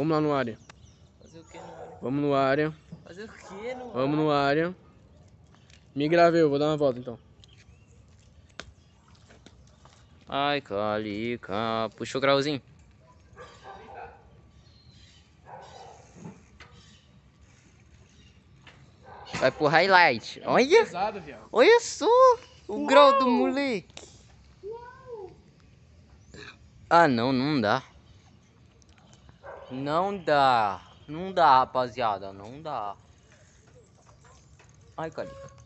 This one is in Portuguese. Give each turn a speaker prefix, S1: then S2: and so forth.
S1: Vamos lá no área.
S2: Fazer o que no área?
S1: Vamos no área.
S2: Fazer o que
S1: no Vamos no área. Me gravei, eu vou dar uma volta então.
S3: Ai, calica. Puxa o grauzinho.
S4: Vai pro highlight. É olha. Pesado, olha só o grau do
S5: moleque.
S6: Ah, não, não dá. Não dá. Não dá, rapaziada. Não dá. Ai, cara